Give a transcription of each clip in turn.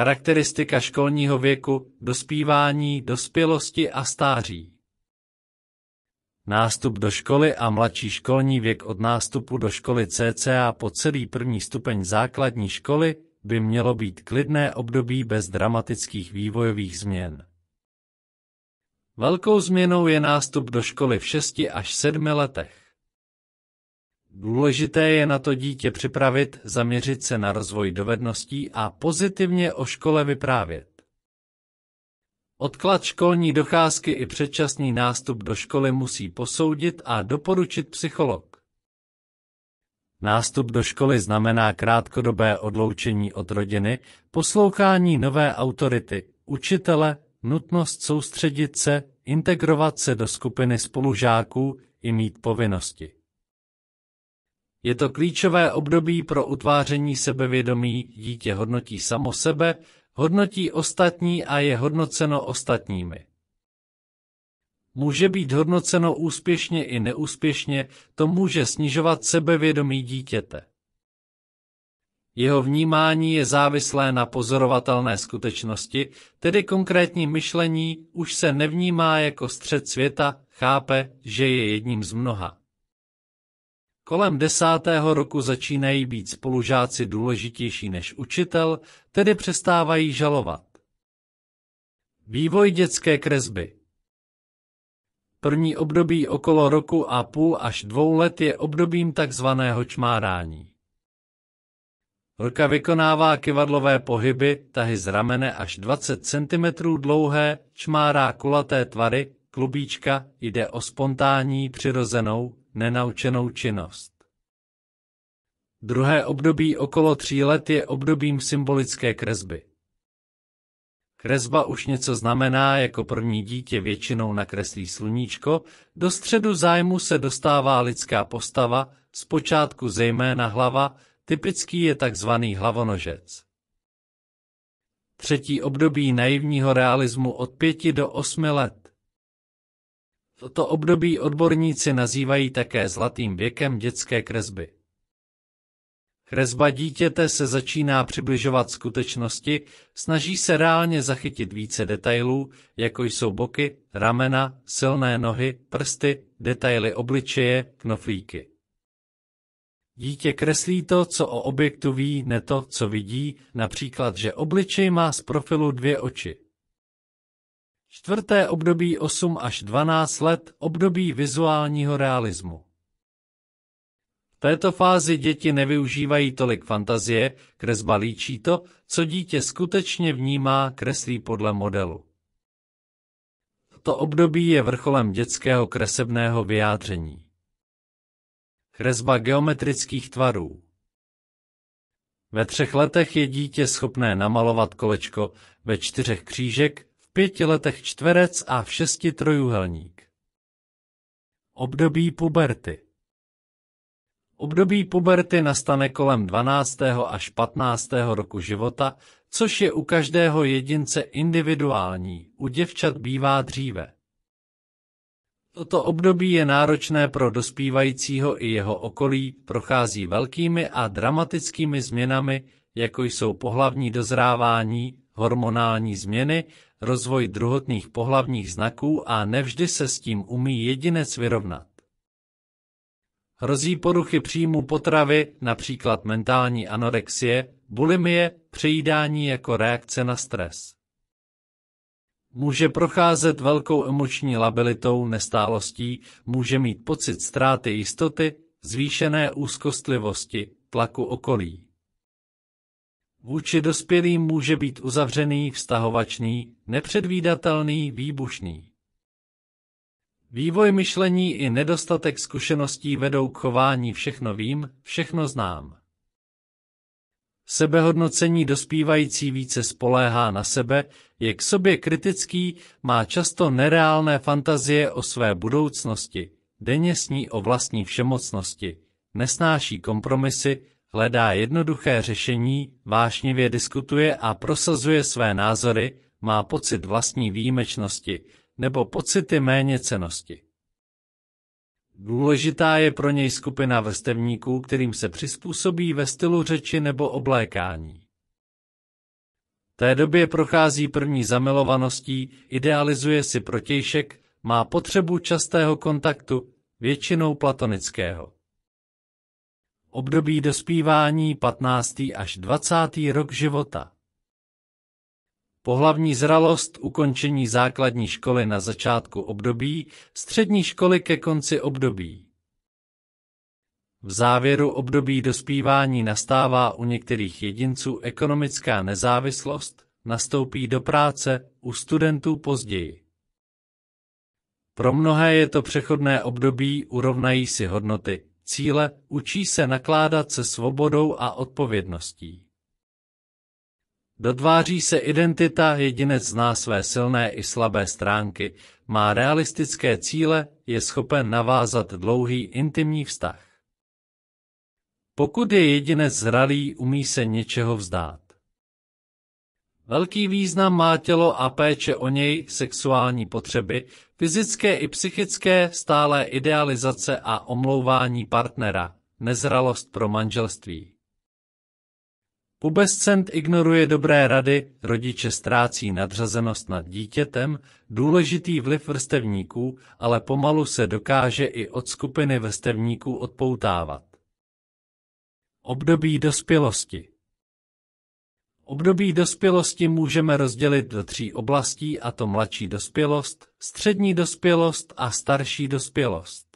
Charakteristika školního věku, dospívání, dospělosti a stáří. Nástup do školy a mladší školní věk od nástupu do školy CCA po celý první stupeň základní školy by mělo být klidné období bez dramatických vývojových změn. Velkou změnou je nástup do školy v 6 až 7 letech. Důležité je na to dítě připravit, zaměřit se na rozvoj dovedností a pozitivně o škole vyprávět. Odklad školní docházky i předčasný nástup do školy musí posoudit a doporučit psycholog. Nástup do školy znamená krátkodobé odloučení od rodiny, poslouchání nové autority, učitele, nutnost soustředit se, integrovat se do skupiny spolužáků i mít povinnosti. Je to klíčové období pro utváření sebevědomí, dítě hodnotí samo sebe, hodnotí ostatní a je hodnoceno ostatními. Může být hodnoceno úspěšně i neúspěšně, to může snižovat sebevědomí dítěte. Jeho vnímání je závislé na pozorovatelné skutečnosti, tedy konkrétní myšlení už se nevnímá jako střed světa, chápe, že je jedním z mnoha. Kolem desátého roku začínají být spolužáci důležitější než učitel, tedy přestávají žalovat. Vývoj dětské kresby První období okolo roku a půl až dvou let je obdobím takzvaného čmárání. Ruka vykonává kivadlové pohyby, tahy z ramene až 20 cm dlouhé, čmárá kulaté tvary, klubíčka, jde o spontánní přirozenou, nenaučenou činnost. Druhé období okolo tří let je obdobím symbolické kresby. Kresba už něco znamená, jako první dítě většinou nakreslí sluníčko, do středu zájmu se dostává lidská postava, zpočátku zejména hlava, typický je takzvaný hlavonožec. Třetí období naivního realismu od pěti do osmi let. Toto období odborníci nazývají také zlatým věkem dětské kresby. Kresba dítěte se začíná přibližovat skutečnosti, snaží se reálně zachytit více detailů, jako jsou boky, ramena, silné nohy, prsty, detaily obličeje, knoflíky. Dítě kreslí to, co o objektu ví, ne to, co vidí, například, že obličej má z profilu dvě oči. Čtvrté období 8 až 12 let, období vizuálního realismu. V této fázi děti nevyužívají tolik fantazie, kresba líčí to, co dítě skutečně vnímá, kreslí podle modelu. To období je vrcholem dětského kresebného vyjádření. Kresba geometrických tvarů. Ve třech letech je dítě schopné namalovat kolečko, ve čtyřech křížek, pěti letech čtverec a v šesti trojuhelník. Období puberty Období puberty nastane kolem 12. až 15. roku života, což je u každého jedince individuální, u děvčat bývá dříve. Toto období je náročné pro dospívajícího i jeho okolí, prochází velkými a dramatickými změnami, jako jsou pohlavní dozrávání, hormonální změny, rozvoj druhotných pohlavních znaků a nevždy se s tím umí jedinec vyrovnat. Hrozí poruchy příjmu potravy, například mentální anorexie, bulimie, přejídání jako reakce na stres. Může procházet velkou emoční labilitou, nestálostí, může mít pocit ztráty jistoty, zvýšené úzkostlivosti, tlaku okolí. Vůči dospělým může být uzavřený, vztahovačný, nepředvídatelný, výbušný. Vývoj myšlení i nedostatek zkušeností vedou k chování všechno vím, všechno znám. Sebehodnocení dospívající více spoléhá na sebe, je k sobě kritický, má často nereálné fantazie o své budoucnosti, denně sní o vlastní všemocnosti, nesnáší kompromisy, hledá jednoduché řešení, vášnivě diskutuje a prosazuje své názory, má pocit vlastní výjimečnosti nebo pocity cenosti. Důležitá je pro něj skupina vrstevníků, kterým se přizpůsobí ve stylu řeči nebo oblékání. V té době prochází první zamilovaností, idealizuje si protějšek, má potřebu častého kontaktu, většinou platonického. Období dospívání 15. až 20. rok života. Pohlavní zralost ukončení základní školy na začátku období, střední školy ke konci období. V závěru období dospívání nastává u některých jedinců ekonomická nezávislost, nastoupí do práce, u studentů později. Pro mnohé je to přechodné období, urovnají si hodnoty, cíle, učí se nakládat se svobodou a odpovědností. Dotváří se identita, jedinec zná své silné i slabé stránky, má realistické cíle, je schopen navázat dlouhý intimní vztah. Pokud je jedinec zralý, umí se něčeho vzdát. Velký význam má tělo a péče o něj, sexuální potřeby, fyzické i psychické, stálé idealizace a omlouvání partnera, nezralost pro manželství. Pubescent ignoruje dobré rady, rodiče ztrácí nadřazenost nad dítětem, důležitý vliv vrstevníků, ale pomalu se dokáže i od skupiny vrstevníků odpoutávat. Období dospělosti Období dospělosti můžeme rozdělit do tří oblastí a to mladší dospělost, střední dospělost a starší dospělost.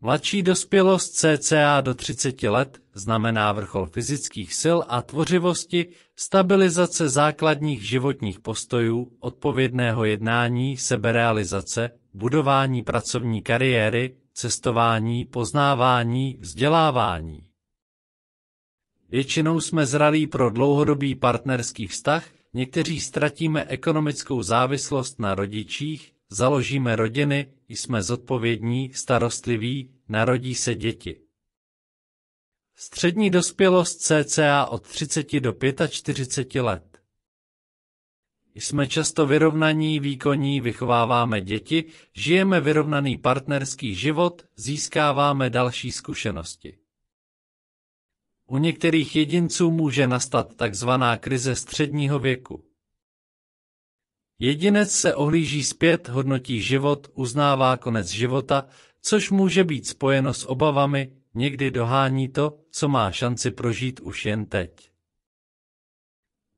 Mladší dospělost cca do 30 let znamená vrchol fyzických sil a tvořivosti, stabilizace základních životních postojů, odpovědného jednání, seberealizace, budování pracovní kariéry, cestování, poznávání, vzdělávání. Většinou jsme zralí pro dlouhodobý partnerský vztah, někteří ztratíme ekonomickou závislost na rodičích, založíme rodiny, jsme zodpovědní, starostliví, narodí se děti. Střední dospělost cca od 30 do 45 let. Jsme často vyrovnaní, výkonní, vychováváme děti, žijeme vyrovnaný partnerský život, získáváme další zkušenosti. U některých jedinců může nastat takzvaná krize středního věku. Jedinec se ohlíží zpět, hodnotí život, uznává konec života, což může být spojeno s obavami, někdy dohání to, co má šanci prožít už jen teď.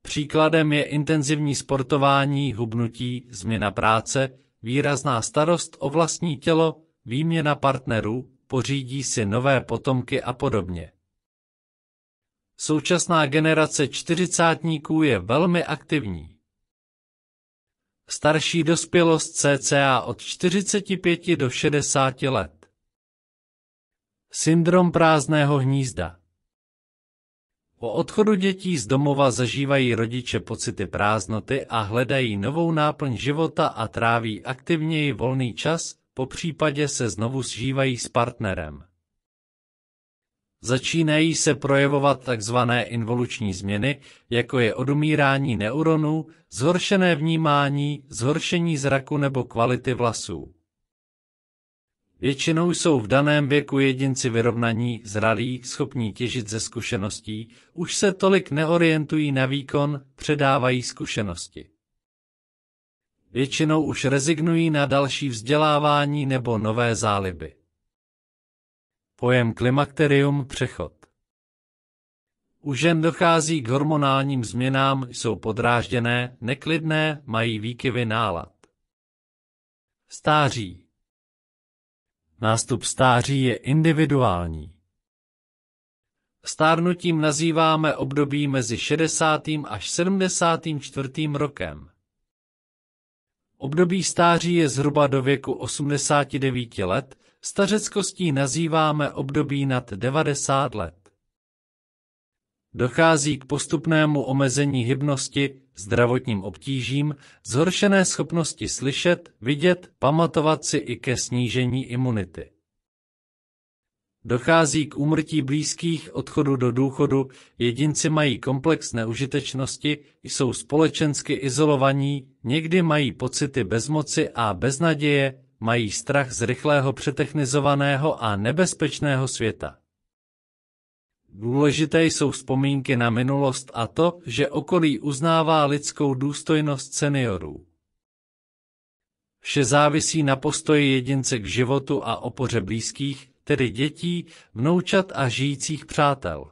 Příkladem je intenzivní sportování, hubnutí, změna práce, výrazná starost o vlastní tělo, výměna partnerů, pořídí si nové potomky a podobně. Současná generace čtyřicátníků je velmi aktivní. Starší dospělost cca od 45 do 60 let. Syndrom prázdného hnízda Po odchodu dětí z domova zažívají rodiče pocity prázdnoty a hledají novou náplň života a tráví aktivněji volný čas, po případě se znovu zžívají s partnerem. Začínají se projevovat tzv. involuční změny, jako je odumírání neuronů, zhoršené vnímání, zhoršení zraku nebo kvality vlasů. Většinou jsou v daném věku jedinci vyrovnaní, zralí, schopní těžit ze zkušeností, už se tolik neorientují na výkon, předávají zkušenosti. Většinou už rezignují na další vzdělávání nebo nové záliby. Pojem klimakterium přechod. U žen dochází k hormonálním změnám, jsou podrážděné, neklidné, mají výkyvy nálad. Stáří Nástup stáří je individuální. Stárnutím nazýváme období mezi 60. až 74. rokem. Období stáří je zhruba do věku 89 let, Stařeckostí nazýváme období nad 90 let. Dochází k postupnému omezení hybnosti, zdravotním obtížím, zhoršené schopnosti slyšet, vidět, pamatovat si i ke snížení imunity. Dochází k úmrtí blízkých, odchodu do důchodu, jedinci mají komplex neužitečnosti, jsou společensky izolovaní, někdy mají pocity bezmoci a beznaděje, mají strach z rychlého přetechnizovaného a nebezpečného světa. Důležité jsou vzpomínky na minulost a to, že okolí uznává lidskou důstojnost seniorů. Vše závisí na postoji jedince k životu a opoře blízkých, tedy dětí, vnoučat a žijících přátel.